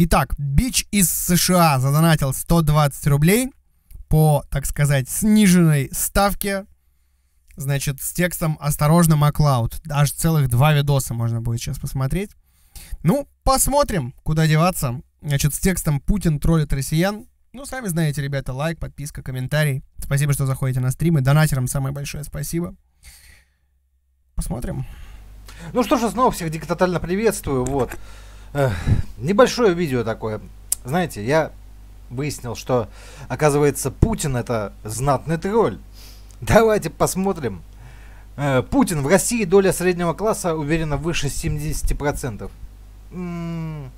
Итак, Бич из США задонатил 120 рублей по, так сказать, сниженной ставке. Значит, с текстом «Осторожно, Маклауд». Даже целых два видоса можно будет сейчас посмотреть. Ну, посмотрим, куда деваться. Значит, с текстом «Путин троллит россиян». Ну, сами знаете, ребята, лайк, подписка, комментарий. Спасибо, что заходите на стримы. Донатерам самое большое спасибо. Посмотрим. Ну что ж, снова всех диктатально приветствую. Вот. Э, небольшое видео такое. Знаете, я выяснил, что, оказывается, Путин это знатный тролль. Давайте посмотрим. Э, Путин, в России доля среднего класса уверена выше 70%. М-м-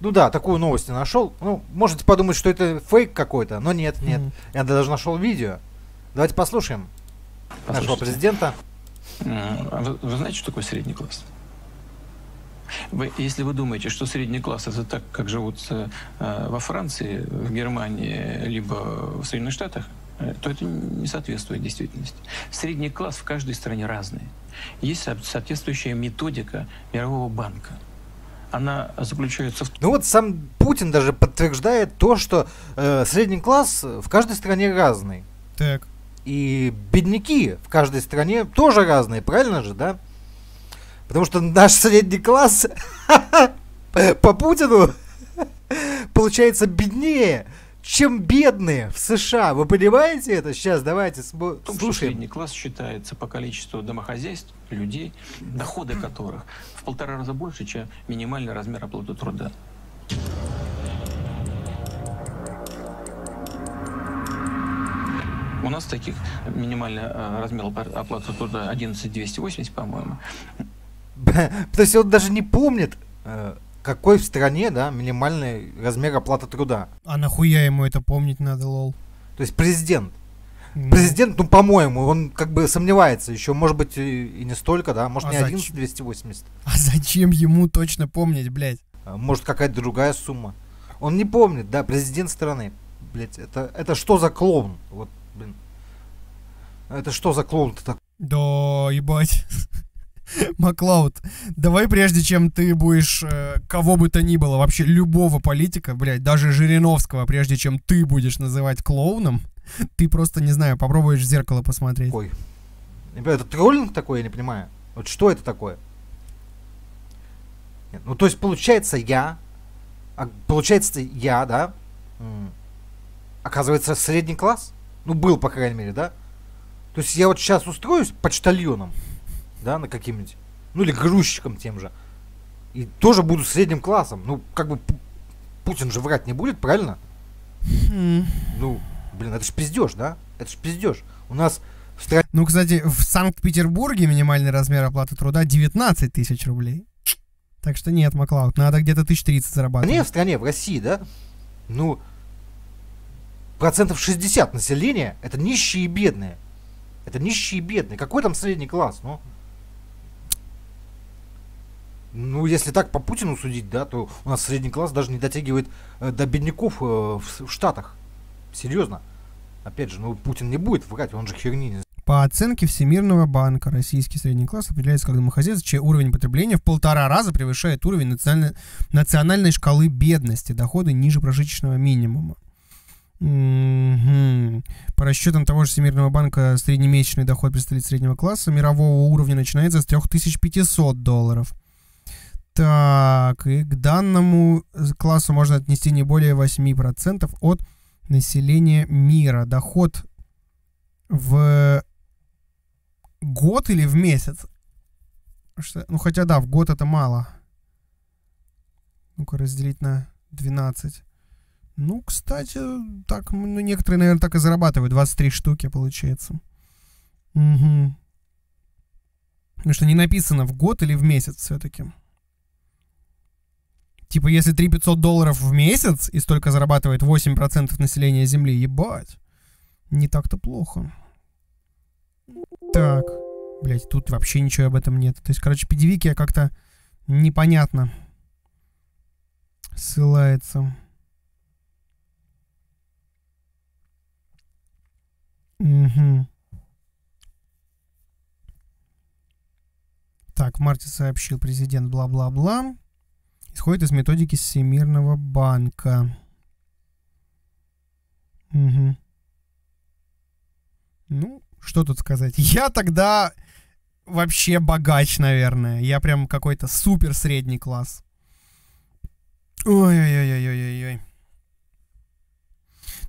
ну да, такую новость я нашел. Ну, можете подумать, что это фейк какой-то, но нет, нет. Mm-hmm. Я даже нашел видео. Давайте послушаем Послушайте. нашего президента. Э, а вы, вы знаете, что такое средний класс? Вы, если вы думаете, что средний класс это так, как живут э, во Франции, в Германии, либо в Соединенных Штатах, э, то это не соответствует действительности. Средний класс в каждой стране разный. Есть соответствующая методика Мирового банка. Она заключается в... Ну вот сам Путин даже подтверждает то, что э, средний класс в каждой стране разный. Так. И бедняки в каждой стране тоже разные, правильно же, да? Потому что наш средний класс э, по Путину получается беднее, чем бедные в США. Вы понимаете это? Сейчас давайте слушаем. средний класс считается по количеству домохозяйств, людей, доходы которых в полтора раза больше, чем минимальный размер оплаты труда. У нас таких минимальный э, размер оплаты труда 11 280, по-моему. То есть он даже не помнит, э, какой в стране, да, минимальный размер оплаты труда. А нахуя ему это помнить надо, лол? То есть президент. Ну. Президент, ну, по-моему, он как бы сомневается еще, может быть, и, и не столько, да, может, а не 11280. А зачем ему точно помнить, блядь? А, может, какая-то другая сумма. Он не помнит, да, президент страны. Блядь, это, это что за клоун? Вот, блин. Это что за клоун-то такой? Да, ебать. Маклауд, давай прежде чем ты будешь э, кого бы то ни было, вообще любого политика, блядь, даже Жириновского, прежде чем ты будешь называть клоуном, ты просто, не знаю, попробуешь в зеркало посмотреть. Ой. Это троллинг такой, я не понимаю. Вот что это такое? Нет, ну, то есть, получается, я... А, получается, я, да? Оказывается, средний класс? Ну, был, по крайней мере, да? То есть я вот сейчас устроюсь почтальоном, да, на каким-нибудь, ну или грузчиком тем же, и тоже буду средним классом. Ну, как бы Путин же врать не будет, правильно? Хм. Ну, блин, это ж пиздешь да? Это ж пиздешь У нас в стране... Ну, кстати, в Санкт-Петербурге минимальный размер оплаты труда 19 тысяч рублей. Так что нет, Маклауд, надо где-то 1030 зарабатывать. Не в стране, в России, да? Ну, процентов 60 населения это нищие и бедные. Это нищие и бедные. Какой там средний класс, ну? Ну, если так по Путину судить, да, то у нас средний класс даже не дотягивает э, до бедняков э, в, в Штатах. Серьезно. Опять же, ну, Путин не будет врать, он же херни не по оценке Всемирного банка, российский средний класс определяется как домохозяйство, чей уровень потребления в полтора раза превышает уровень национальной, национальной шкалы бедности, доходы ниже прожиточного минимума. Угу. По расчетам того же Всемирного банка, среднемесячный доход представителей среднего класса мирового уровня начинается с 3500 долларов. Так, и к данному э, классу можно отнести не более 8% от населения мира. Доход в год или в месяц? Что, ну, хотя да, в год это мало. Ну-ка, разделить на 12. Ну, кстати, так, ну, некоторые, наверное, так и зарабатывают. 23 штуки, получается. Угу. Потому что не написано в год или в месяц все-таки. Типа, если 3500 долларов в месяц и столько зарабатывает 8% населения Земли, ебать, не так-то плохо. Так, блять, тут вообще ничего об этом нет. То есть, короче, педевики я как-то непонятно ссылается. Угу. Так, в марте сообщил президент бла-бла-бла. Исходит из методики Всемирного банка. Угу. Ну, что тут сказать? Я тогда вообще богач, наверное. Я прям какой-то супер средний класс. Ой-ой-ой-ой-ой-ой.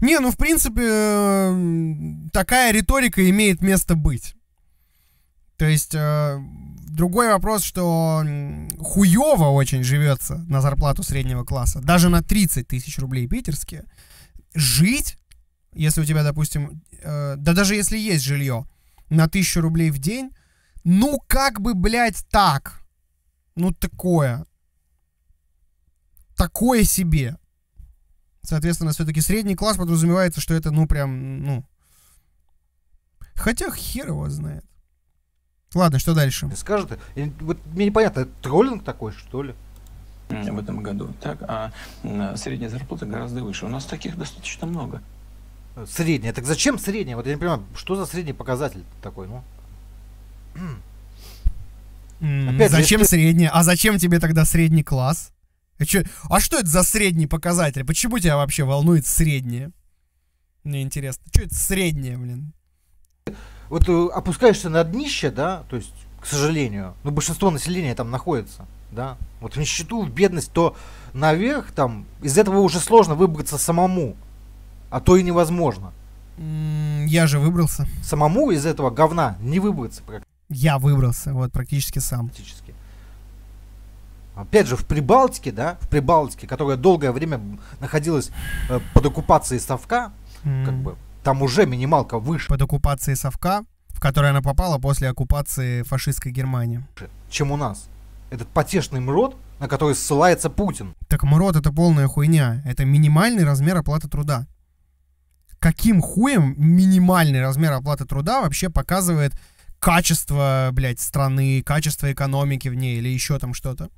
Не, ну, в принципе, э, такая риторика имеет место быть. То есть э, другой вопрос, что хуево очень живется на зарплату среднего класса, даже на 30 тысяч рублей питерские. Жить, если у тебя, допустим, э, да даже если есть жилье, на 1000 рублей в день, ну как бы, блядь, так. Ну такое. Такое себе. Соответственно, все-таки средний класс подразумевается, что это, ну прям, ну... Хотя хер его знает. Ладно, что дальше? Скажет, вот мне непонятно, это троллинг такой, что ли? В этом году, так, а средняя зарплата гораздо выше. У нас таких достаточно много. Средняя, так зачем средняя? Вот я не понимаю, что за средний показатель такой, ну? Опять зачем если... средняя? А зачем тебе тогда средний класс? А, чё... а что это за средний показатель? Почему тебя вообще волнует средняя? Мне интересно. Что это средняя, блин? вот э, опускаешься на днище, да, то есть, к сожалению, ну, большинство населения там находится, да, вот в нищету, в бедность, то наверх там, из этого уже сложно выбраться самому, а то и невозможно. Я же выбрался. Самому из этого говна не выбраться. Я выбрался, вот, практически сам. Практически. Опять же, в Прибалтике, да, в Прибалтике, которая долгое время находилась э, под оккупацией Совка, mm. как бы там уже минималка выше. Под оккупацией Совка, в которой она попала после оккупации фашистской Германии. Чем у нас. Этот потешный МРОД, на который ссылается Путин. Так МРОД это полная хуйня. Это минимальный размер оплаты труда. Каким хуем минимальный размер оплаты труда вообще показывает качество, блядь, страны, качество экономики в ней или еще там что-то?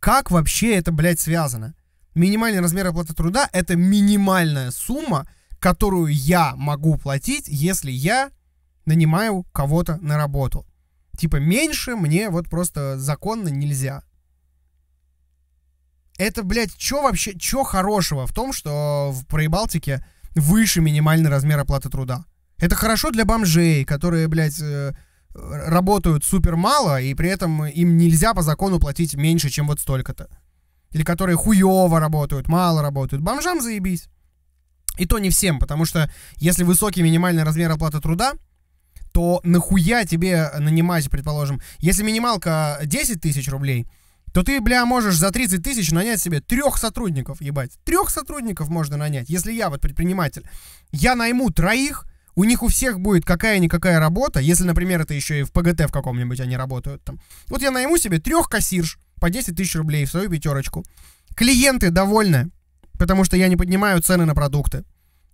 Как вообще это, блядь, связано? Минимальный размер оплаты труда — это минимальная сумма, которую я могу платить, если я нанимаю кого-то на работу. Типа меньше мне вот просто законно нельзя. Это, блядь, чё вообще, чё хорошего в том, что в Прибалтике выше минимальный размер оплаты труда? Это хорошо для бомжей, которые, блядь, э, работают супер мало, и при этом им нельзя по закону платить меньше, чем вот столько-то. Или которые хуёво работают, мало работают. Бомжам заебись. И то не всем, потому что если высокий минимальный размер оплаты труда, то нахуя тебе нанимать, предположим, если минималка 10 тысяч рублей, то ты, бля, можешь за 30 тысяч нанять себе трех сотрудников, ебать. Трех сотрудников можно нанять, если я вот предприниматель. Я найму троих, у них у всех будет какая-никакая работа, если, например, это еще и в ПГТ в каком-нибудь они работают там. Вот я найму себе трех кассирш по 10 тысяч рублей в свою пятерочку. Клиенты довольны, потому что я не поднимаю цены на продукты.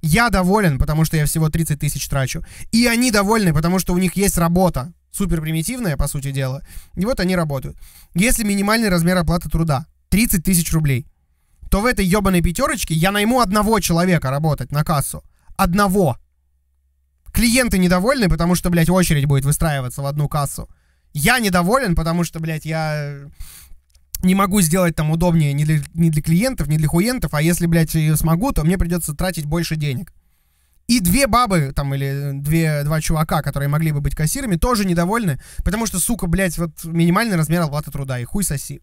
Я доволен, потому что я всего 30 тысяч трачу. И они довольны, потому что у них есть работа. Супер примитивная, по сути дела. И вот они работают. Если минимальный размер оплаты труда 30 тысяч рублей, то в этой ебаной пятерочке я найму одного человека работать на кассу. Одного. Клиенты недовольны, потому что, блядь, очередь будет выстраиваться в одну кассу. Я недоволен, потому что, блядь, я не могу сделать там удобнее ни для, ни для клиентов, ни для хуентов, а если, блядь, смогу, то мне придется тратить больше денег. И две бабы, там, или э, две, два чувака, которые могли бы быть кассирами, тоже недовольны, потому что, сука, блядь, вот минимальный размер оплаты труда, и хуй соси.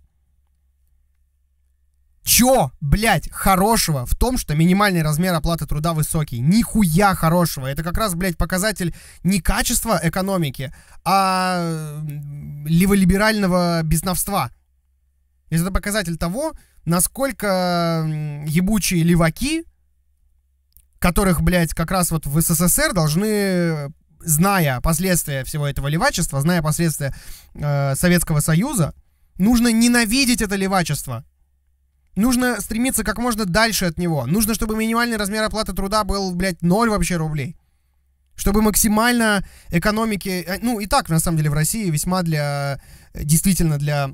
Чё, блядь, хорошего в том, что минимальный размер оплаты труда высокий? Нихуя хорошего. Это как раз, блядь, показатель не качества экономики, а леволиберального безновства. Это показатель того, насколько ебучие леваки, которых, блядь, как раз вот в СССР должны, зная последствия всего этого левачества, зная последствия э, Советского Союза, нужно ненавидеть это левачество. Нужно стремиться как можно дальше от него. Нужно, чтобы минимальный размер оплаты труда был, блядь, ноль вообще рублей. Чтобы максимально экономики... Э, ну, и так, на самом деле, в России весьма для... Э, действительно, для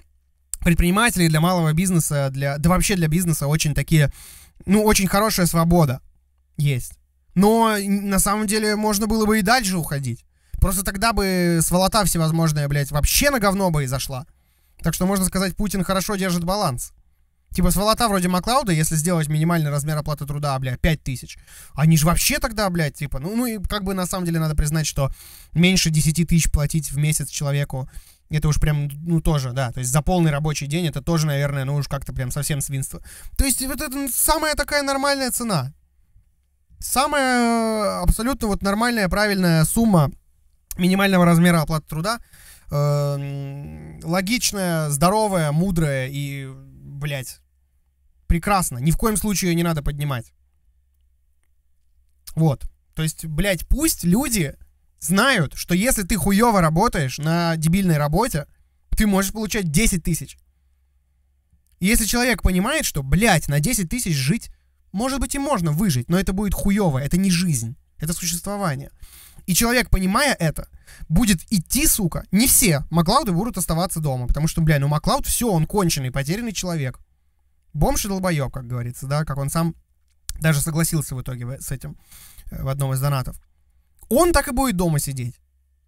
предпринимателей, для малого бизнеса, для, да вообще для бизнеса очень такие, ну, очень хорошая свобода есть. Но на самом деле можно было бы и дальше уходить. Просто тогда бы сволота всевозможная, блядь, вообще на говно бы и зашла. Так что можно сказать, Путин хорошо держит баланс. Типа сволота вроде Маклауда, если сделать минимальный размер оплаты труда, бля, 5 тысяч. Они же вообще тогда, блядь, типа, ну, ну и как бы на самом деле надо признать, что меньше 10 тысяч платить в месяц человеку это уж прям, ну, тоже, да. То есть за полный рабочий день это тоже, наверное, ну уж как-то прям совсем свинство. То есть вот это самая такая нормальная цена. Самая э, абсолютно вот нормальная, правильная сумма минимального размера оплаты труда. Эм, логичная, здоровая, мудрая и, блядь, прекрасно. Ни в коем случае ее не надо поднимать. Вот. То есть, блядь, пусть люди знают, что если ты хуево работаешь на дебильной работе, ты можешь получать 10 тысяч. Если человек понимает, что, блядь, на 10 тысяч жить, может быть и можно выжить, но это будет хуево, это не жизнь, это существование. И человек, понимая это, будет идти, сука, не все Маклауды будут оставаться дома, потому что, бля, ну Маклауд все, он конченый, потерянный человек. Бомж и долбоеб, как говорится, да, как он сам даже согласился в итоге с этим э, в одном из донатов. Он так и будет дома сидеть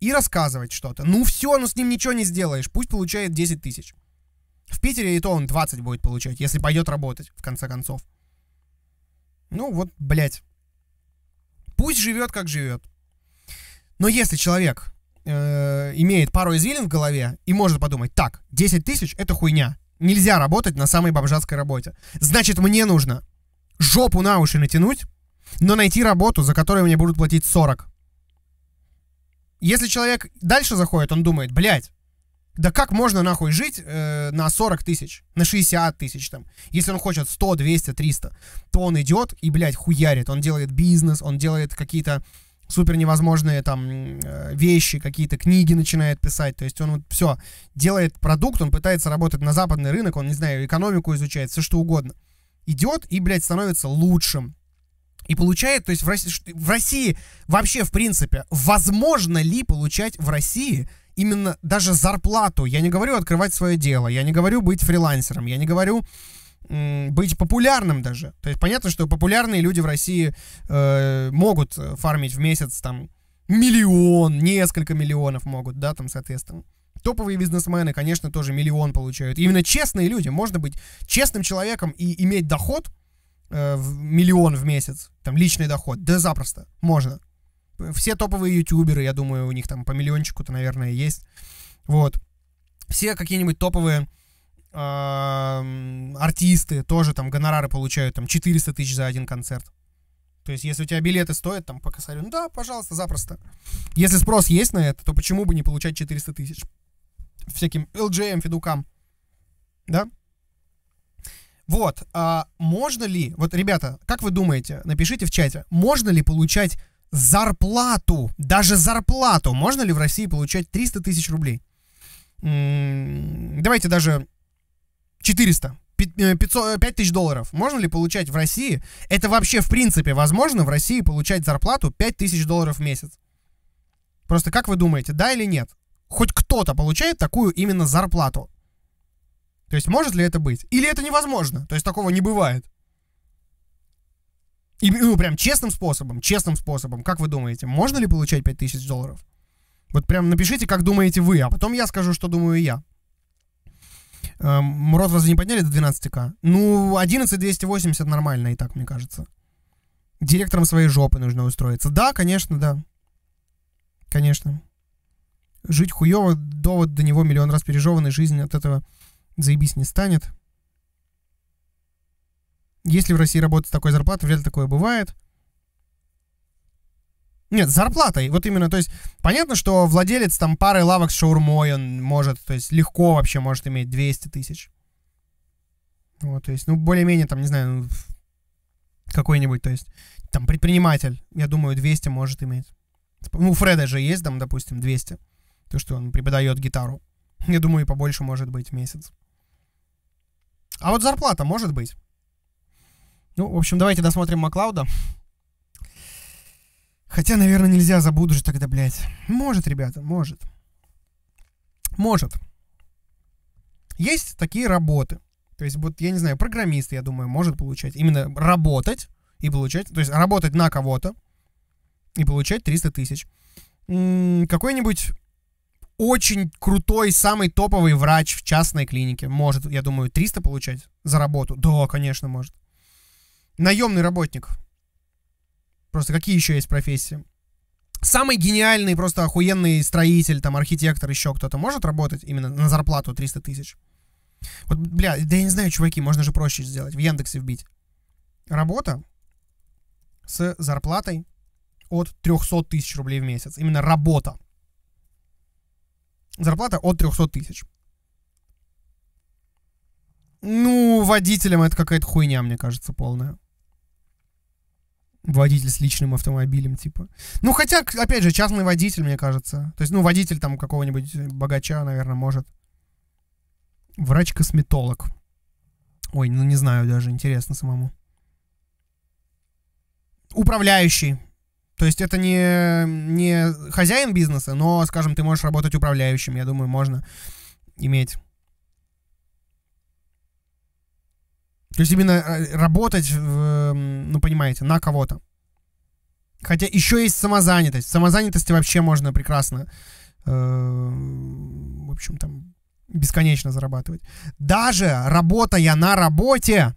и рассказывать что-то. Ну все, ну с ним ничего не сделаешь. Пусть получает 10 тысяч. В Питере и то он 20 будет получать, если пойдет работать, в конце концов. Ну вот, блядь. Пусть живет, как живет. Но если человек э, имеет пару извилин в голове и может подумать, так, 10 тысяч — это хуйня. Нельзя работать на самой бомжатской работе. Значит, мне нужно жопу на уши натянуть, но найти работу, за которую мне будут платить 40. Если человек дальше заходит, он думает, блядь, да как можно нахуй жить э, на 40 тысяч, на 60 тысяч там? Если он хочет 100, 200, 300, то он идет и, блядь, хуярит. Он делает бизнес, он делает какие-то супер невозможные там э, вещи, какие-то книги начинает писать. То есть он вот все делает продукт, он пытается работать на западный рынок, он, не знаю, экономику изучает, все что угодно. Идет и, блядь, становится лучшим и получает, то есть в России, в России вообще, в принципе, возможно ли получать в России именно даже зарплату? Я не говорю открывать свое дело, я не говорю быть фрилансером, я не говорю быть популярным даже. То есть понятно, что популярные люди в России э, могут э, фармить в месяц там миллион, несколько миллионов могут, да, там, соответственно. Топовые бизнесмены, конечно, тоже миллион получают. именно честные люди. Можно быть честным человеком и иметь доход, Э, в миллион в месяц, там, личный доход, да запросто, можно. Все топовые ютуберы, я думаю, у них там по миллиончику-то, наверное, есть. Вот. Все какие-нибудь топовые артисты тоже там гонорары получают, там, 400 тысяч за один концерт. То есть, если у тебя билеты стоят там по косарю, ну да, пожалуйста, запросто. Если спрос есть на это, то почему бы не получать 400 тысяч? Всяким LJM, федукам. Да? Вот, а можно ли, вот, ребята, как вы думаете, напишите в чате, можно ли получать зарплату, даже зарплату, можно ли в России получать 300 тысяч рублей? давайте даже 400, 500, 5 тысяч долларов. Можно ли получать в России? Это вообще, в принципе, возможно в России получать зарплату 5 тысяч долларов в месяц? Просто как вы думаете, да или нет? Хоть кто-то получает такую именно зарплату. То есть может ли это быть? Или это невозможно? То есть такого не бывает? И ну, прям честным способом, честным способом, как вы думаете, можно ли получать 5000 долларов? Вот прям напишите, как думаете вы, а потом я скажу, что думаю я. Эм, рост разве не подняли до 12к? Ну, 11280 нормально и так, мне кажется. Директором своей жопы нужно устроиться. Да, конечно, да. Конечно. Жить хуево, довод до него миллион раз пережеванный, жизнь от этого заебись не станет. Если в России работать с такой зарплатой, вряд ли такое бывает. Нет, с зарплатой, вот именно, то есть, понятно, что владелец там пары лавок с шаурмой, он может, то есть, легко вообще может иметь 200 тысяч. Вот, то есть, ну, более-менее, там, не знаю, ну, какой-нибудь, то есть, там, предприниматель, я думаю, 200 может иметь. Ну, у Фреда же есть там, допустим, 200. То, что он преподает гитару. Я думаю, и побольше может быть в месяц. А вот зарплата может быть. Ну, в общем, давайте досмотрим Маклауда. Хотя, наверное, нельзя забуду Буду же тогда, блядь. Может, ребята, может. Может. Есть такие работы. То есть, вот, я не знаю, программист, я думаю, может получать. Именно работать и получать. То есть, работать на кого-то и получать 300 тысяч. Какой-нибудь очень крутой, самый топовый врач в частной клинике может, я думаю, 300 получать за работу. Да, конечно, может. Наемный работник. Просто какие еще есть профессии? Самый гениальный, просто охуенный строитель, там, архитектор, еще кто-то может работать именно на зарплату 300 тысяч? Вот, бля, да я не знаю, чуваки, можно же проще сделать, в Яндексе вбить. Работа с зарплатой от 300 тысяч рублей в месяц. Именно работа зарплата от 300 тысяч. Ну, водителям это какая-то хуйня, мне кажется, полная. Водитель с личным автомобилем, типа. Ну, хотя, опять же, частный водитель, мне кажется. То есть, ну, водитель там какого-нибудь богача, наверное, может. Врач-косметолог. Ой, ну не знаю даже, интересно самому. Управляющий. То есть это не, не хозяин бизнеса, но, скажем, ты можешь работать управляющим, я думаю, можно иметь. То есть именно э, работать, в, ну понимаете, на кого-то. Хотя еще есть самозанятость. В самозанятости вообще можно прекрасно, э, в общем, там бесконечно зарабатывать. Даже работая на работе,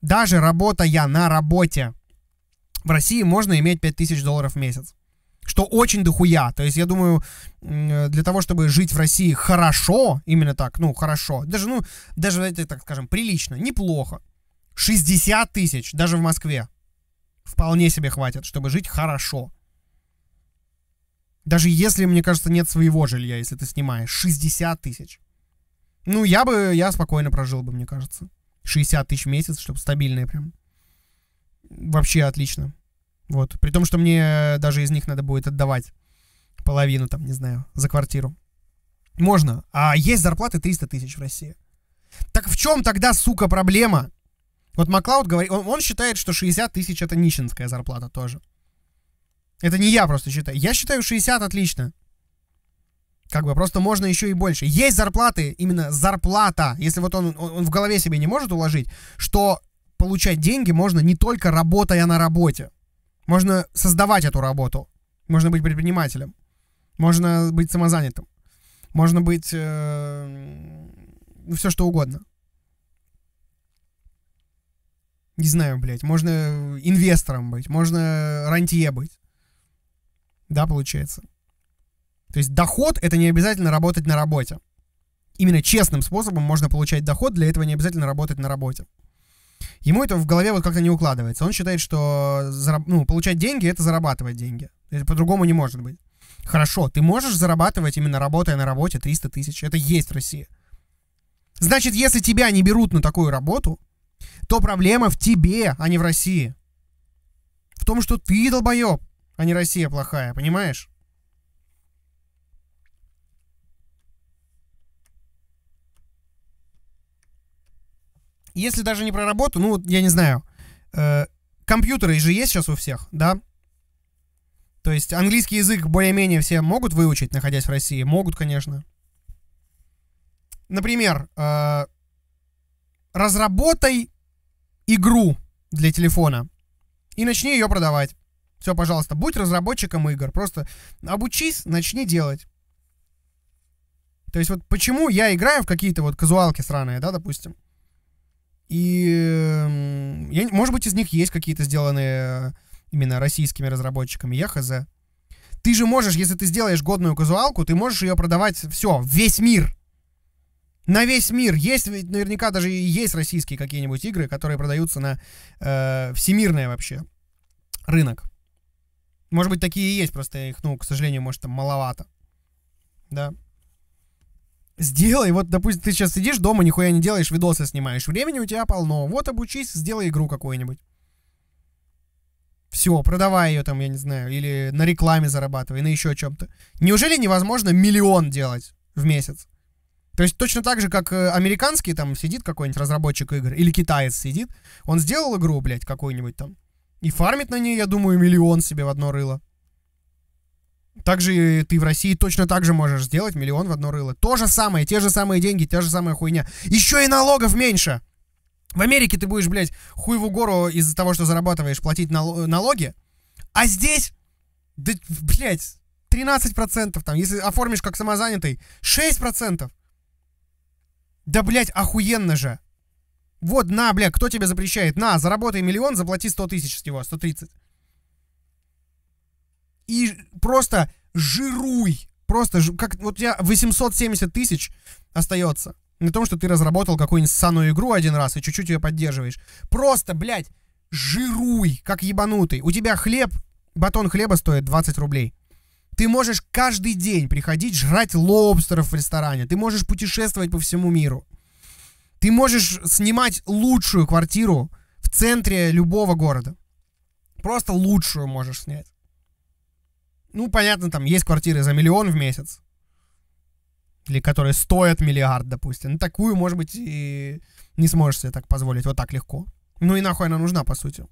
даже работая на работе, в России можно иметь 5000 долларов в месяц. Что очень дохуя. То есть, я думаю, для того, чтобы жить в России хорошо, именно так, ну, хорошо, даже, ну, даже, это, так скажем, прилично, неплохо. 60 тысяч, даже в Москве, вполне себе хватит, чтобы жить хорошо. Даже если, мне кажется, нет своего жилья, если ты снимаешь. 60 тысяч. Ну, я бы, я спокойно прожил бы, мне кажется. 60 тысяч в месяц, чтобы стабильное прям. Вообще отлично. Вот. При том, что мне э, даже из них надо будет отдавать половину, там, не знаю, за квартиру. Можно. А есть зарплаты 300 тысяч в России. Так в чем тогда, сука, проблема? Вот Маклауд говорит, он, он считает, что 60 тысяч это нищенская зарплата тоже. Это не я просто считаю. Я считаю 60 отлично. Как бы просто можно еще и больше. Есть зарплаты, именно зарплата. Если вот он, он, он в голове себе не может уложить, что получать деньги можно не только работая на работе. Можно создавать эту работу. Можно быть предпринимателем. Можно быть самозанятым. Можно быть э, ну, все что угодно. Не знаю, блядь. Можно инвестором быть. Можно рантье быть. Да, получается. То есть доход — это не обязательно работать на работе. Именно честным способом можно получать доход, для этого не обязательно работать на работе. Ему это в голове вот как-то не укладывается. Он считает, что э, зараб... ну, получать деньги — это зарабатывать деньги. Это по-другому не может быть. Хорошо, ты можешь зарабатывать именно работая на работе 300 тысяч. Это есть Россия. Значит, если тебя не берут на такую работу, то проблема в тебе, а не в России. В том, что ты долбоеб, а не Россия плохая, понимаешь? если даже не про работу, ну, вот я не знаю, э, компьютеры же есть сейчас у всех, да? То есть английский язык более-менее все могут выучить, находясь в России? Могут, конечно. Например, э, разработай игру для телефона и начни ее продавать. Все, пожалуйста, будь разработчиком игр. Просто обучись, начни делать. То есть вот почему я играю в какие-то вот казуалки сраные, да, допустим. И, я, может быть, из них есть какие-то сделанные э, именно российскими разработчиками, я хз. Ты же можешь, если ты сделаешь годную казуалку, ты можешь ее продавать все, весь мир. На весь мир. Есть, наверняка даже и есть российские какие-нибудь игры, которые продаются на э, всемирное вообще рынок. Может быть, такие и есть, просто их, ну, к сожалению, может, там маловато. Да. Сделай, вот, допустим, ты сейчас сидишь дома, нихуя не делаешь, видосы снимаешь. Времени у тебя полно. Вот обучись, сделай игру какую-нибудь. Все, продавай ее там, я не знаю, или на рекламе зарабатывай, на еще чем-то. Неужели невозможно миллион делать в месяц? То есть точно так же, как э, американский там сидит какой-нибудь разработчик игр, или китаец сидит, он сделал игру, блядь, какую-нибудь там, и фармит на ней, я думаю, миллион себе в одно рыло. Также ты в России точно так же можешь сделать миллион в одно рыло. То же самое, те же самые деньги, те же самые хуйня. Еще и налогов меньше. В Америке ты будешь, блядь, хуеву гору из-за того, что зарабатываешь, платить нал налоги. А здесь, да, блядь, 13%, там, если оформишь как самозанятый, 6%. Да, блядь, охуенно же. Вот, на, бля, кто тебе запрещает? На, заработай миллион, заплати 100 тысяч с него, 130 и просто жируй. Просто, как, вот у тебя 870 тысяч остается. На том, что ты разработал какую-нибудь саную игру один раз и чуть-чуть ее поддерживаешь. Просто, блядь, жируй, как ебанутый. У тебя хлеб, батон хлеба стоит 20 рублей. Ты можешь каждый день приходить жрать лобстеров в ресторане. Ты можешь путешествовать по всему миру. Ты можешь снимать лучшую квартиру в центре любого города. Просто лучшую можешь снять. Ну, понятно, там есть квартиры за миллион в месяц, или которые стоят миллиард, допустим. Ну, такую, может быть, и не сможешь себе так позволить вот так легко. Ну и нахуй она нужна, по сути.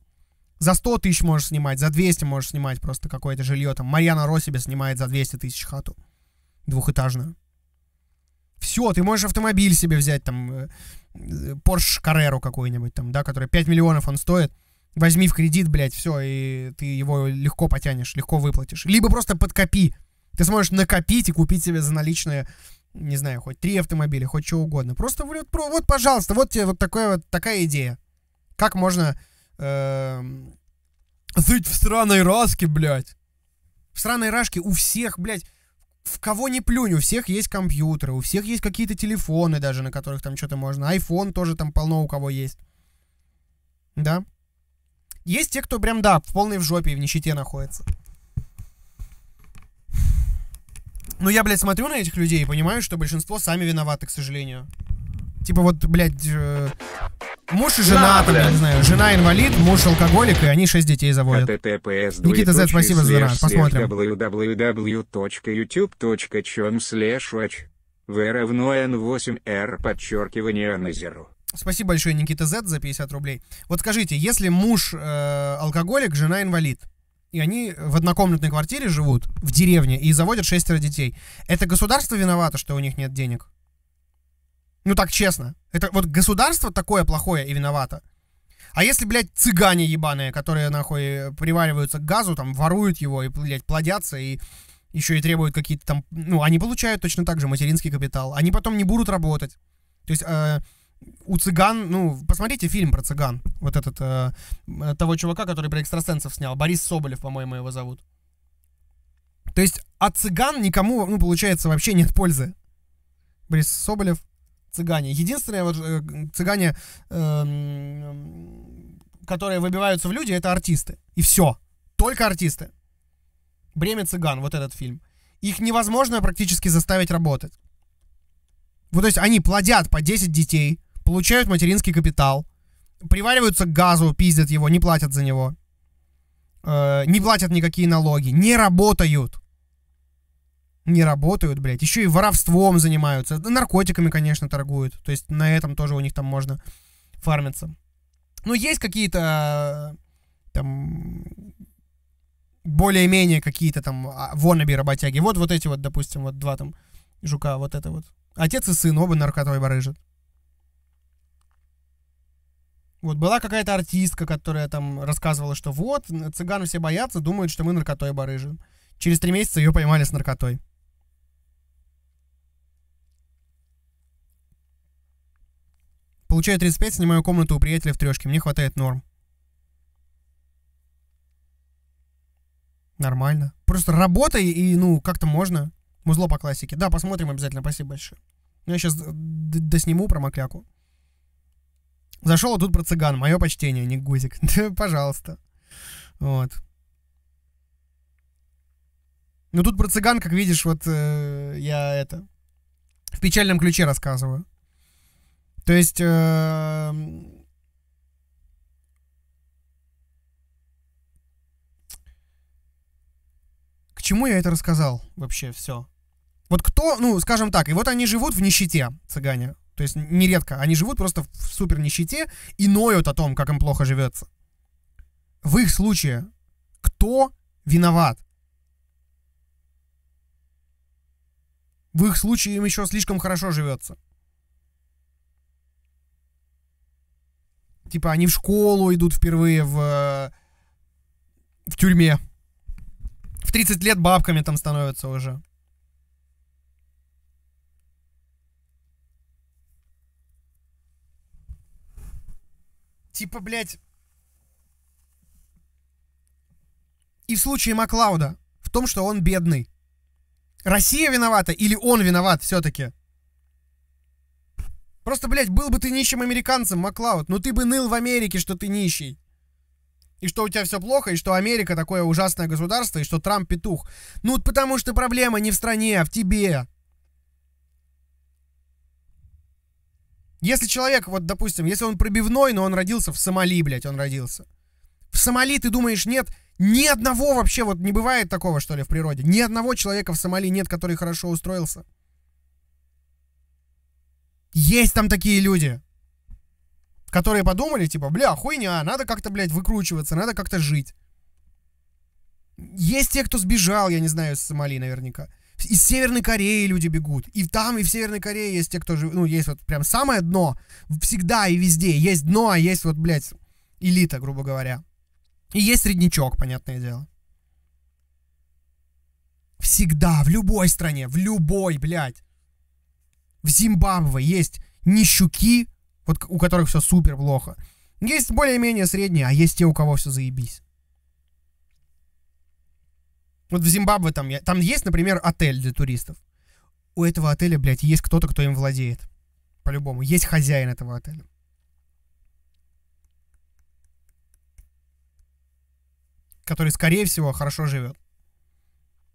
За 100 тысяч можешь снимать, за 200 можешь снимать просто какое-то жилье. Там Марьяна Ро себе снимает за 200 тысяч хату. Двухэтажную. Все, ты можешь автомобиль себе взять, там, э, э, Porsche Carrera какой-нибудь, там, да, который 5 миллионов он стоит возьми в кредит, блядь, все, и ты его легко потянешь, легко выплатишь. Либо просто подкопи. Ты сможешь накопить и купить себе за наличные, не знаю, хоть три автомобиля, хоть что угодно. Просто вот, вот пожалуйста, вот тебе вот, такое, вот такая идея. Как можно э, жить в сраной раске, блядь? В сраной рашке у всех, блядь, в кого не плюнь, у всех есть компьютеры, у всех есть какие-то телефоны даже, на которых там что-то можно. Айфон тоже там полно у кого есть. Да? Есть те, кто прям, да, в полной в жопе и в нищете находится. Но ну, я, блядь, смотрю на этих людей и понимаю, что большинство сами виноваты, к сожалению. Типа вот, блядь, э, муж и жена, да, там, блядь. я не знаю, жена инвалид, муж алкоголик, и они шесть детей заводят. Никита Z, спасибо за донат, посмотрим. www.youtube.com slash v равно n8r подчеркивание назеру. Спасибо большое, Никита З за 50 рублей. Вот скажите, если муж э, алкоголик, жена инвалид, и они в однокомнатной квартире живут, в деревне, и заводят шестеро детей, это государство виновато, что у них нет денег? Ну так честно. Это вот государство такое плохое и виновато. А если, блядь, цыгане ебаные, которые, нахуй, привариваются к газу, там, воруют его и, блядь, плодятся, и еще и требуют какие-то там... Ну, они получают точно так же материнский капитал. Они потом не будут работать. То есть... Э, у цыган, ну, посмотрите фильм про цыган, вот этот, э, э, того чувака, который про экстрасенсов снял, Борис Соболев, по-моему, его зовут. То есть от цыган никому, ну, получается, вообще нет пользы. Борис Соболев, цыгане. Единственное, вот э, цыгане, э, которые выбиваются в люди, это артисты. И все. Только артисты. «Бремя цыган», вот этот фильм. Их невозможно практически заставить работать. Вот, то есть они плодят по 10 детей, получают материнский капитал, привариваются к газу, пиздят его, не платят за него, э, не платят никакие налоги, не работают. Не работают, блядь. Еще и воровством занимаются. Наркотиками, конечно, торгуют. То есть на этом тоже у них там можно фармиться. Ну, есть какие-то там более-менее какие-то там а, воноби работяги. Вот вот эти вот, допустим, вот два там жука, вот это вот. Отец и сын оба наркотой барыжат. Вот была какая-то артистка, которая там рассказывала, что вот, цыганы все боятся, думают, что мы наркотой барыжим. Через три месяца ее поймали с наркотой. Получаю 35, снимаю комнату у приятеля в трешке. Мне хватает норм. Нормально. Просто работай и, ну, как-то можно. Музло по классике. Да, посмотрим обязательно. Спасибо большое. Я сейчас досниму про Макляку. Зашел, а тут про цыган. Мое почтение, не гузик. Пожалуйста. Вот. Ну тут про цыган, как видишь, вот э, я это в печальном ключе рассказываю. То есть э, к чему я это рассказал вообще все? Вот кто, ну скажем так, и вот они живут в нищете, цыгане, то есть нередко. Они живут просто в супер нищете и ноют о том, как им плохо живется. В их случае кто виноват? В их случае им еще слишком хорошо живется. Типа они в школу идут впервые в, э, в тюрьме. В 30 лет бабками там становятся уже. Типа, блядь... И в случае Маклауда, в том, что он бедный. Россия виновата или он виноват все-таки? Просто, блядь, был бы ты нищим американцем, Маклауд, но ты бы ныл в Америке, что ты нищий. И что у тебя все плохо, и что Америка такое ужасное государство, и что Трамп петух. Ну, потому что проблема не в стране, а в тебе. Если человек, вот, допустим, если он пробивной, но он родился в Сомали, блядь, он родился. В Сомали, ты думаешь, нет ни одного вообще, вот не бывает такого, что ли, в природе. Ни одного человека в Сомали нет, который хорошо устроился. Есть там такие люди, которые подумали, типа, бля, хуйня, надо как-то, блядь, выкручиваться, надо как-то жить. Есть те, кто сбежал, я не знаю, с Сомали наверняка из Северной Кореи люди бегут. И там, и в Северной Корее есть те, кто живет. Ну, есть вот прям самое дно. Всегда и везде. Есть дно, а есть вот, блядь, элита, грубо говоря. И есть среднячок, понятное дело. Всегда, в любой стране, в любой, блядь. В Зимбабве есть нищуки, вот у которых все супер плохо. Есть более-менее средние, а есть те, у кого все заебись. Вот в Зимбабве там, там есть, например, отель для туристов. У этого отеля, блядь, есть кто-то, кто им владеет. По-любому. Есть хозяин этого отеля. Который, скорее всего, хорошо живет.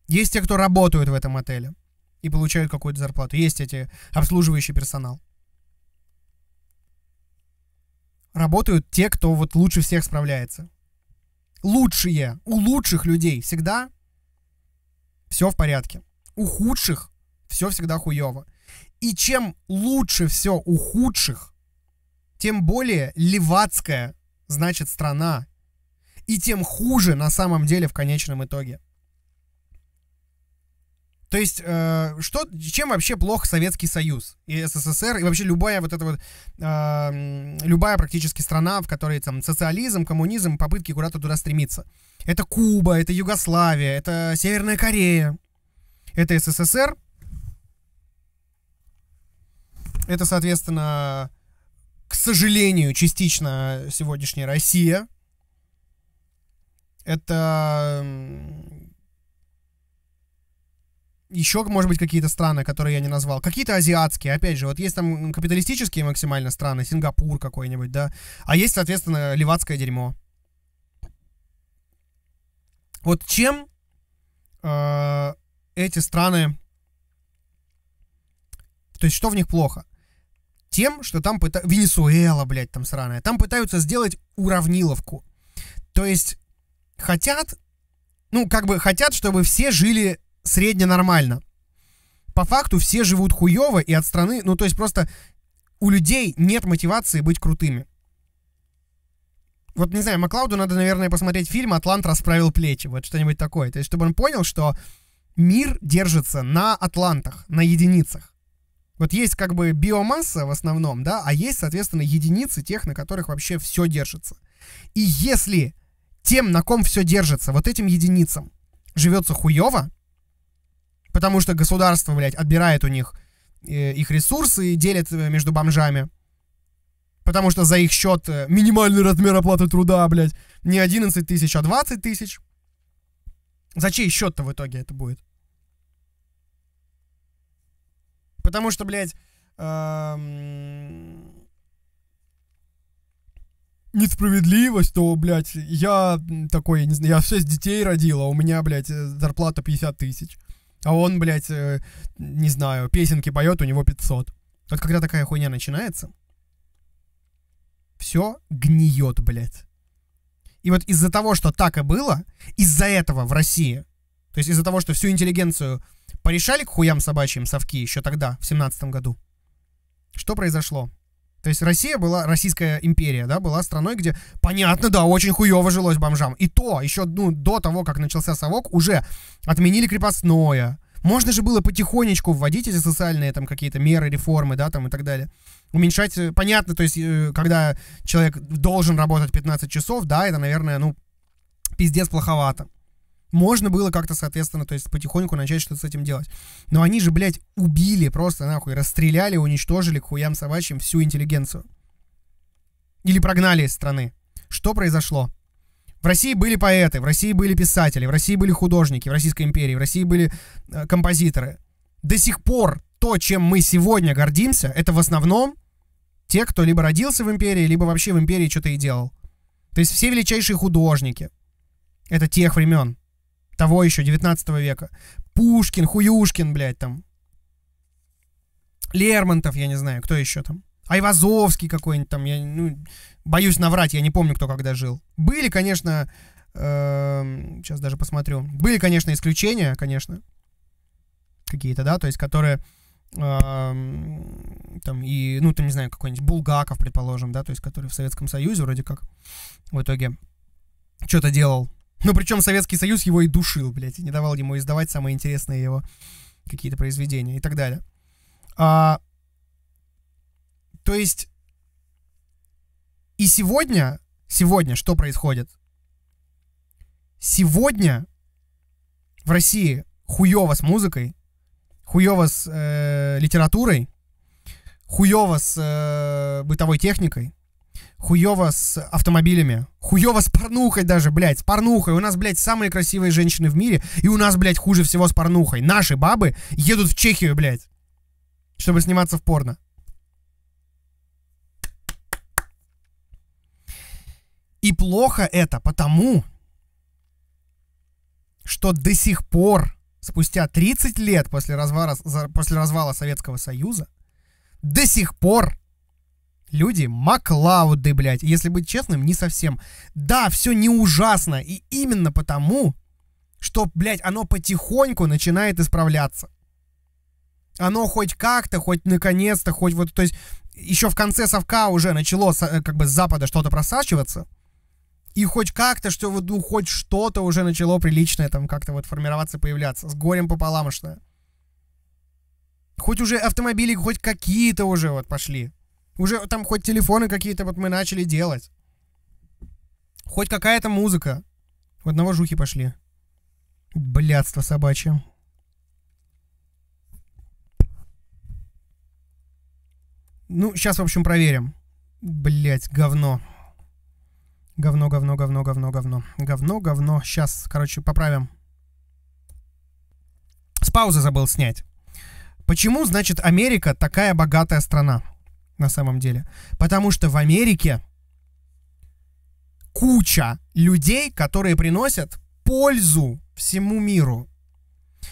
Есть те, кто работают в этом отеле и получают какую-то зарплату. Есть эти обслуживающий персонал. Работают те, кто вот лучше всех справляется. Лучшие, у лучших людей всегда все в порядке. У худших все всегда хуево. И чем лучше все у худших, тем более левацкая значит страна. И тем хуже на самом деле в конечном итоге. То есть, э, что, чем вообще плох Советский Союз и СССР, и вообще любая вот эта вот, э, любая практически страна, в которой там социализм, коммунизм, попытки куда-то туда стремиться. Это Куба, это Югославия, это Северная Корея, это СССР, это, соответственно, к сожалению, частично сегодняшняя Россия, это еще, может быть, какие-то страны, которые я не назвал. Какие-то азиатские, опять же, вот есть там капиталистические максимально страны, Сингапур какой-нибудь, да. А есть, соответственно, левацкое дерьмо. Вот чем э, эти страны... То есть что в них плохо? Тем, что там пытаются... Венесуэла, блядь, там сраная. Там пытаются сделать уравниловку. То есть хотят... Ну, как бы хотят, чтобы все жили средне нормально. По факту все живут хуево и от страны, ну то есть просто у людей нет мотивации быть крутыми. Вот, не знаю, Маклауду надо, наверное, посмотреть фильм «Атлант расправил плечи», вот что-нибудь такое. То есть, чтобы он понял, что мир держится на атлантах, на единицах. Вот есть как бы биомасса в основном, да, а есть, соответственно, единицы тех, на которых вообще все держится. И если тем, на ком все держится, вот этим единицам, живется хуево, потому что государство, блядь, отбирает у них э, их ресурсы и делит э, между бомжами. Потому что за их счет э, минимальный размер оплаты труда, блядь, не 11 тысяч, а 20 тысяч. За чей счет-то в итоге это будет? Потому что, блядь, эм... несправедливость, то, блядь, я такой, не знаю, я 6 детей родила, у меня, блядь, э, зарплата 50 тысяч. А он, блядь, э, не знаю, песенки поет, у него 500. Вот когда такая хуйня начинается, все гниет, блядь. И вот из-за того, что так и было, из-за этого в России, то есть из-за того, что всю интеллигенцию порешали к хуям собачьим совки еще тогда, в семнадцатом году, что произошло? То есть Россия была, Российская империя, да, была страной, где, понятно, да, очень хуево жилось бомжам. И то, еще, ну, до того, как начался совок, уже отменили крепостное. Можно же было потихонечку вводить эти социальные там какие-то меры, реформы, да, там и так далее. Уменьшать, э, понятно, то есть, э, когда человек должен работать 15 часов, да, это, наверное, ну, пиздец плоховато. Можно было как-то, соответственно, то есть потихоньку начать что-то с этим делать. Но они же, блядь, убили просто нахуй, расстреляли, уничтожили к хуям собачьим всю интеллигенцию. Или прогнали из страны. Что произошло? В России были поэты, в России были писатели, в России были художники, в Российской империи, в России были э, композиторы. До сих пор то, чем мы сегодня гордимся, это в основном те, кто либо родился в империи, либо вообще в империи что-то и делал. То есть все величайшие художники. Это тех времен того еще, 19 века. Пушкин, Хуюшкин, блядь, там. Лермонтов, я не знаю, кто еще там. Айвазовский какой-нибудь там, я, ну, боюсь наврать, я не помню, кто когда жил. Были, конечно, э, эм, сейчас даже посмотрю. Были, конечно, исключения, конечно, какие-то, да, то есть, которые э, там и, ну, там, не знаю, какой-нибудь Булгаков, предположим, да, то есть, который в Советском Союзе вроде как в итоге что-то делал, ну, причем Советский Союз его и душил, блядь, и не давал ему издавать самые интересные его какие-то произведения и так далее. А, то есть и сегодня, сегодня что происходит? Сегодня в России хуево с музыкой, хуево с э, литературой, хуево с э, бытовой техникой, хуево с автомобилями, хуево с порнухой даже, блядь, с порнухой. У нас, блядь, самые красивые женщины в мире, и у нас, блядь, хуже всего с порнухой. Наши бабы едут в Чехию, блядь, чтобы сниматься в порно. И плохо это потому, что до сих пор, спустя 30 лет после развала, после развала Советского Союза, до сих пор Люди Маклауды, блядь. Если быть честным, не совсем. Да, все не ужасно. И именно потому, что, блядь, оно потихоньку начинает исправляться. Оно хоть как-то, хоть наконец-то, хоть вот, то есть, еще в конце совка уже начало э, как бы с запада что-то просачиваться. И хоть как-то, что вот, ну, хоть что-то уже начало приличное там как-то вот формироваться, появляться. С горем пополамошное. Хоть уже автомобили, хоть какие-то уже вот пошли. Уже там хоть телефоны какие-то вот мы начали делать. Хоть какая-то музыка. У одного жухи пошли. Блядство собачье. Ну, сейчас, в общем, проверим. Блять, говно. Говно, говно, говно, говно, говно. Говно, говно. Сейчас, короче, поправим. С паузы забыл снять. Почему, значит, Америка такая богатая страна? на самом деле. Потому что в Америке куча людей, которые приносят пользу всему миру.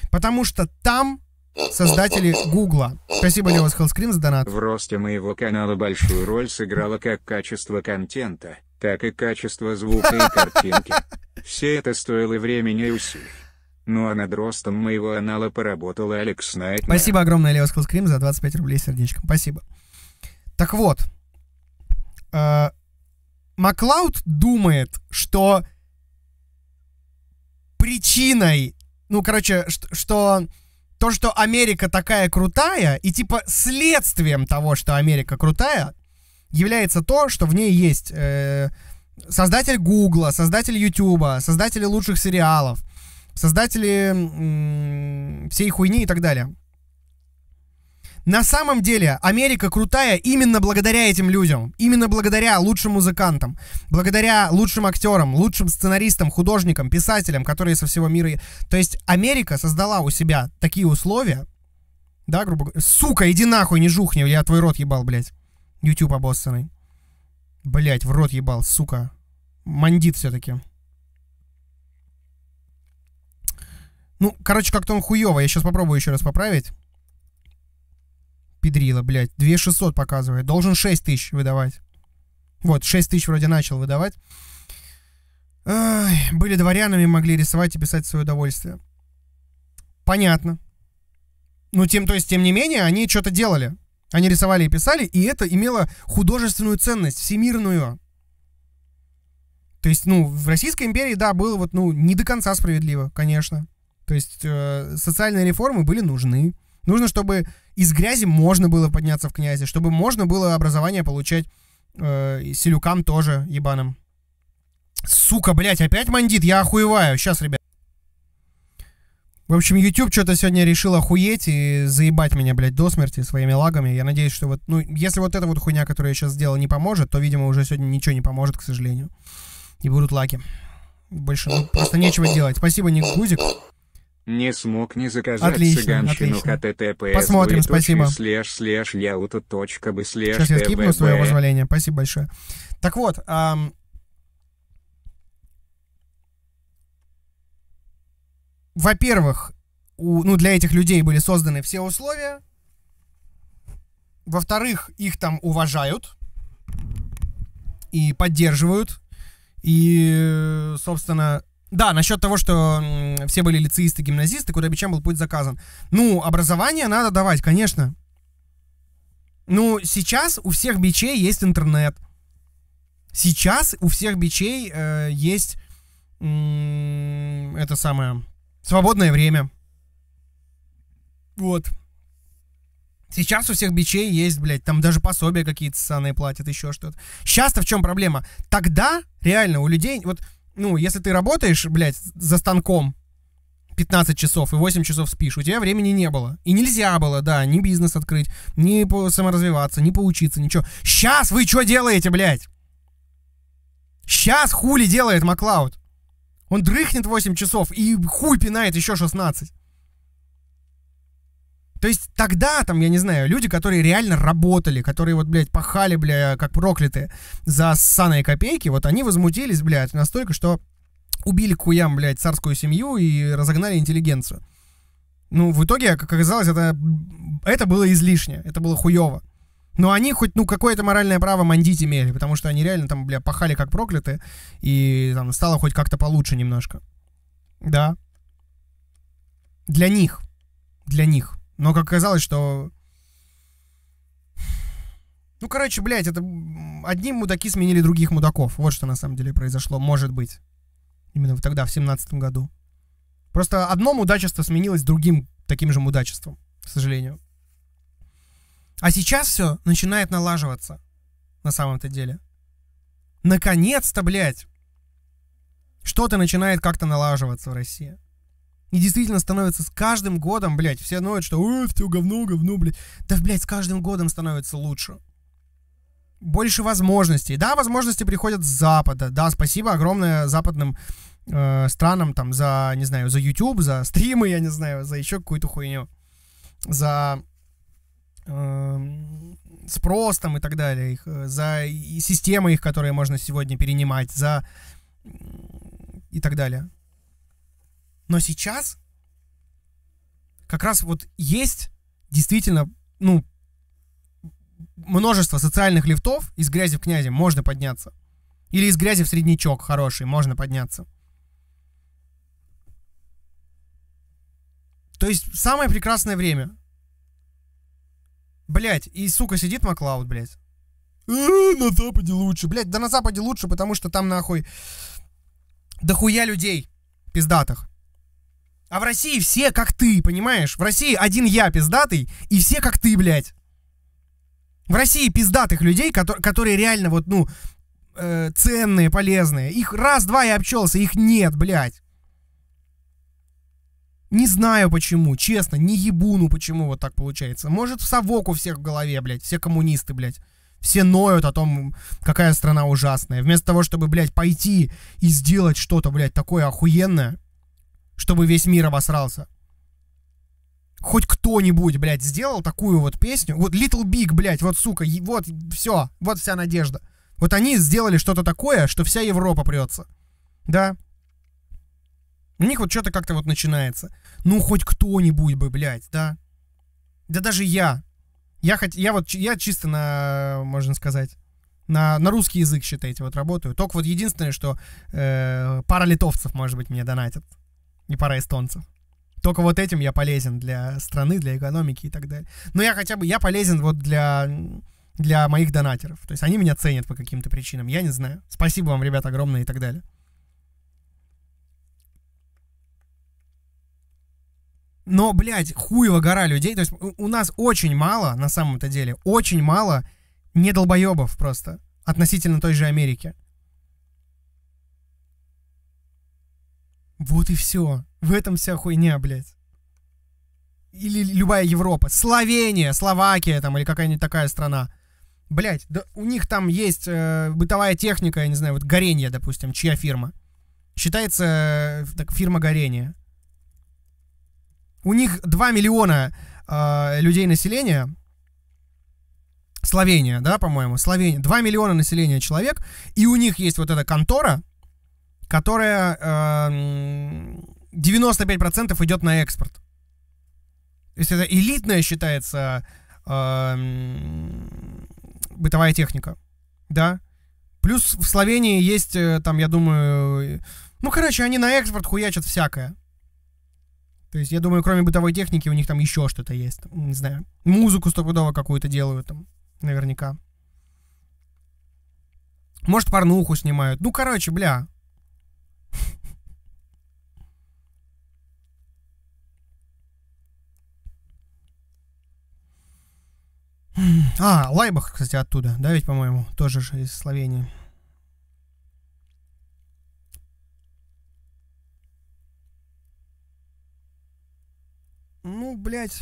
Потому что там создатели Гугла. Спасибо, Леос Хеллскрин, за донат. В росте моего канала большую роль сыграло как качество контента, так и качество звука и картинки. Все это стоило времени и усилий. Ну а над ростом моего анала поработала Алекс Найт. Спасибо огромное, Леос Хеллскрин, за 25 рублей сердечком. Спасибо. Так вот, э, Маклауд думает, что причиной, ну, короче, что, что то, что Америка такая крутая, и типа следствием того, что Америка крутая, является то, что в ней есть э, создатель Гугла, создатель Ютуба, создатели лучших сериалов, создатели э, всей хуйни и так далее. На самом деле Америка крутая именно благодаря этим людям, именно благодаря лучшим музыкантам, благодаря лучшим актерам, лучшим сценаристам, художникам, писателям, которые со всего мира... То есть Америка создала у себя такие условия, да, грубо говоря, сука, иди нахуй, не жухни, я твой рот ебал, блядь, YouTube обоссанный. Блять, в рот ебал, сука. Мандит все-таки. Ну, короче, как-то он хуево. Я сейчас попробую еще раз поправить педрила, блядь. 2600 показывает, должен тысяч выдавать. Вот, тысяч вроде начал выдавать. Ой, были дворянами, могли рисовать и писать свое удовольствие. Понятно. Ну, тем, то есть, тем не менее, они что-то делали. Они рисовали и писали, и это имело художественную ценность, всемирную. То есть, ну, в Российской империи, да, было вот, ну, не до конца справедливо, конечно. То есть, э, социальные реформы были нужны. Нужно, чтобы из грязи можно было подняться в князи, чтобы можно было образование получать э, селюкам тоже ебаным. Сука, блядь, опять мандит, я охуеваю. Сейчас, ребят. В общем, YouTube что-то сегодня решил охуеть и заебать меня, блядь, до смерти своими лагами. Я надеюсь, что вот, ну, если вот эта вот хуйня, которую я сейчас сделал, не поможет, то, видимо, уже сегодня ничего не поможет, к сожалению. И будут лаки. Больше, ну, просто нечего делать. Спасибо, Ник Гузик не смог не заказать отлично, цыганщину https Посмотрим, спасибо. Слэш, слэш, яута.бы, слэш, Сейчас я скипну свое позволение, спасибо большое. Так вот, эм... во-первых, у, ну, для этих людей были созданы все условия, во-вторых, их там уважают и поддерживают, и, собственно, да, насчет того, что все были лицеисты, гимназисты, куда бичам был путь заказан. Ну, образование надо давать, конечно. Ну, сейчас у всех бичей есть интернет. Сейчас у всех бичей э, есть э, это самое свободное время. Вот. Сейчас у всех бичей есть, блядь, там даже пособия какие-то саны платят, еще что-то. Сейчас-то в чем проблема? Тогда реально у людей, вот ну, если ты работаешь, блядь, за станком 15 часов и 8 часов спишь, у тебя времени не было. И нельзя было, да, ни бизнес открыть, ни саморазвиваться, ни поучиться, ничего. Сейчас вы что делаете, блядь? Сейчас хули делает Маклауд? Он дрыхнет 8 часов и хуй пинает еще 16. То есть тогда, там, я не знаю, люди, которые реально работали, которые вот, блядь, пахали, бля, как проклятые за ссаные копейки, вот они возмутились, блядь, настолько, что убили куям, блядь, царскую семью и разогнали интеллигенцию. Ну, в итоге, как оказалось, это, это было излишне, это было хуево. Но они хоть, ну, какое-то моральное право мандить имели, потому что они реально там, бля, пахали как прокляты, и там стало хоть как-то получше немножко. Да. Для них. Для них. Но как оказалось, что... Ну, короче, блядь, это одни мудаки сменили других мудаков. Вот что на самом деле произошло, может быть. Именно тогда, в семнадцатом году. Просто одно мудачество сменилось другим таким же мудачеством, к сожалению. А сейчас все начинает налаживаться. На самом-то деле. Наконец-то, блядь! Что-то начинает как-то налаживаться в России. И действительно становится с каждым годом, блядь, все ноют, что «Ой, все говно, говно, блядь». Да, блядь, с каждым годом становится лучше. Больше возможностей. Да, возможности приходят с Запада. Да, спасибо огромное западным э, странам, там, за, не знаю, за YouTube, за стримы, я не знаю, за еще какую-то хуйню. За э, спрос там и так далее. Их, э, за и системы их, которые можно сегодня перенимать. За и так далее. Но сейчас как раз вот есть действительно, ну, множество социальных лифтов, из грязи в князи можно подняться. Или из грязи в среднячок хороший, можно подняться. То есть самое прекрасное время. Блять, и сука сидит Маклауд, блять. Э, на Западе лучше. Блять, да на Западе лучше, потому что там нахуй дохуя людей пиздатых. А в России все как ты, понимаешь? В России один я пиздатый, и все как ты, блядь. В России пиздатых людей, которые, которые реально вот, ну, э, ценные, полезные. Их раз-два я обчелся, их нет, блядь. Не знаю почему, честно, не ебуну, почему вот так получается. Может, в совок у всех в голове, блядь, все коммунисты, блядь. Все ноют о том, какая страна ужасная. Вместо того, чтобы, блядь, пойти и сделать что-то, блядь, такое охуенное, чтобы весь мир обосрался. Хоть кто-нибудь, блядь, сделал такую вот песню. Вот Little Big, блядь, вот сука, вот все, вот вся надежда. Вот они сделали что-то такое, что вся Европа прется. Да. У них вот что-то как-то вот начинается. Ну, хоть кто-нибудь бы, блядь, да. Да даже я. Я, хоть, я вот я чисто на, можно сказать, на, на русский язык, считайте, вот работаю. Только вот единственное, что э, пара литовцев, может быть, мне донатят. Не пара эстонцев. Только вот этим я полезен для страны, для экономики и так далее. Но я хотя бы, я полезен вот для, для моих донатеров. То есть они меня ценят по каким-то причинам, я не знаю. Спасибо вам, ребята, огромное и так далее. Но, блядь, хуево гора людей. То есть у нас очень мало, на самом-то деле, очень мало недолбоебов просто относительно той же Америки. Вот и все. В этом вся хуйня, блядь. Или любая Европа. Словения, Словакия там, или какая-нибудь такая страна. Блять, да у них там есть э, бытовая техника, я не знаю, вот горение, допустим, чья фирма. Считается э, так, фирма горения. У них 2 миллиона э, людей населения. Словения, да, по-моему, Словения. 2 миллиона населения человек, и у них есть вот эта контора, которая э, 95% идет на экспорт. То есть это элитная считается э, бытовая техника, да. Плюс в Словении есть, э, там, я думаю, ну, короче, они на экспорт хуячат всякое. То есть, я думаю, кроме бытовой техники у них там еще что-то есть, не знаю. Музыку стопудово какую-то делают там, наверняка. Может, порнуху снимают. Ну, короче, бля, А, Лайбах, кстати, оттуда, да, ведь, по-моему, тоже же из Словении. Ну, блядь.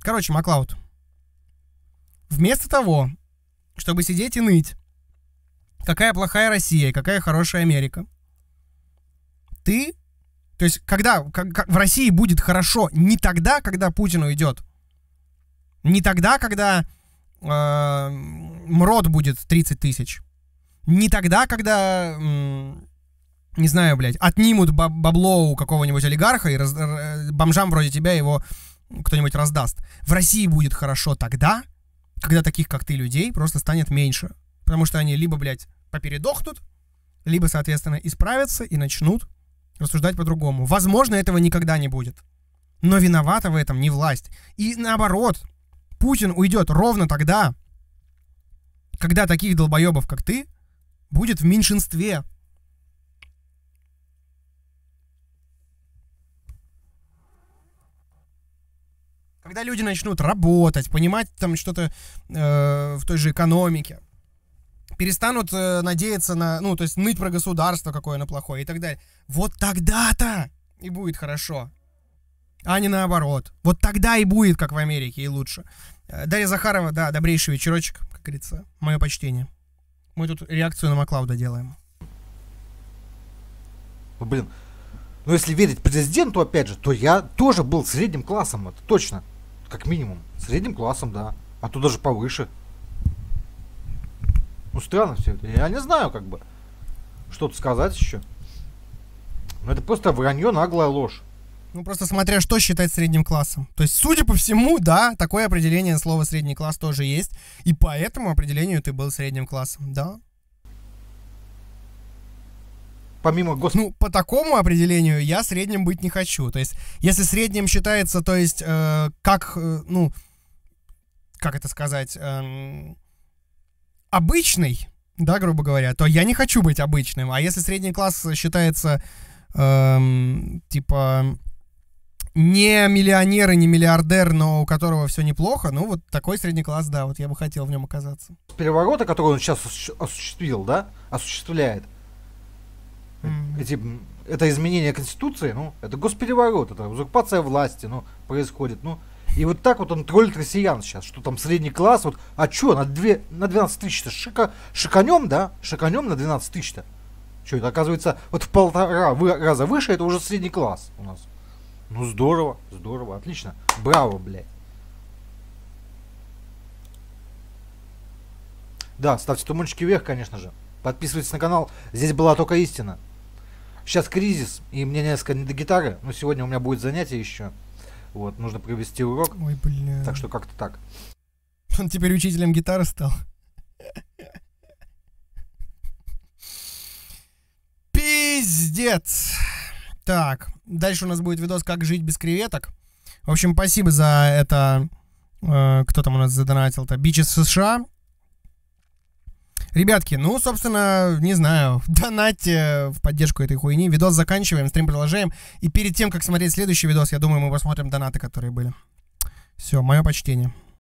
Короче, Маклауд. Вместо того, чтобы сидеть и ныть, какая плохая Россия, и какая хорошая Америка, ты то есть, когда как, как в России будет хорошо не тогда, когда Путин уйдет, не тогда, когда э, МРОД будет 30 тысяч, не тогда, когда, э, не знаю, блядь, отнимут бабло у какого-нибудь олигарха и раз, э, бомжам вроде тебя его кто-нибудь раздаст. В России будет хорошо тогда, когда таких, как ты, людей просто станет меньше. Потому что они либо, блядь, попередохнут, либо, соответственно, исправятся и начнут рассуждать по-другому. Возможно, этого никогда не будет. Но виновата в этом не власть. И наоборот, Путин уйдет ровно тогда, когда таких долбоебов, как ты, будет в меньшинстве. Когда люди начнут работать, понимать там что-то э, в той же экономике, перестанут э, надеяться на, ну, то есть ныть про государство, какое оно плохое и так далее. Вот тогда-то и будет хорошо. А не наоборот. Вот тогда и будет, как в Америке, и лучше. Э, Дарья Захарова, да, добрейший вечерочек, как говорится. Мое почтение. Мы тут реакцию на Маклауда делаем. блин, ну если верить президенту, опять же, то я тоже был средним классом, это точно. Как минимум. Средним классом, да. А то даже повыше. Ну, странно все это. Я не знаю, как бы, что-то сказать еще. Но ну, это просто вранье, наглая ложь. Ну, просто смотря что считать средним классом. То есть, судя по всему, да, такое определение слова «средний класс» тоже есть. И по этому определению ты был средним классом, да? Помимо гос... Ну, по такому определению я средним быть не хочу. То есть, если средним считается, то есть, э, как, э, ну, как это сказать... Э, обычный, да, грубо говоря, то я не хочу быть обычным. А если средний класс считается, эм, типа, не миллионер и не миллиардер, но у которого все неплохо, ну вот такой средний класс, да, вот я бы хотел в нем оказаться. Переворота, который он сейчас осуществил, да, осуществляет, mm. эти, это изменение Конституции, ну, это госпереворот, это узурпация власти, ну, происходит, ну, и вот так вот он троллит россиян сейчас, что там средний класс, вот, а чё, на, две, на 12 тысяч-то шика, шиканем, да? Шиканем на 12 тысяч-то. Что это, оказывается, вот в полтора раза выше, это уже средний класс у нас. Ну здорово, здорово, отлично. Браво, блядь. Да, ставьте тумончики вверх, конечно же. Подписывайтесь на канал. Здесь была только истина. Сейчас кризис, и мне несколько не до гитары, но сегодня у меня будет занятие еще. Вот, нужно провести урок. Ой, бля. Так что как-то так. Он теперь учителем гитары стал. Пиздец. Так, дальше у нас будет видос «Как жить без креветок». В общем, спасибо за это, э, кто там у нас задонатил-то. Бич из США, Ребятки, ну, собственно, не знаю, донатьте в поддержку этой хуйни. Видос заканчиваем, стрим продолжаем. И перед тем, как смотреть следующий видос, я думаю, мы посмотрим донаты, которые были. Все, мое почтение.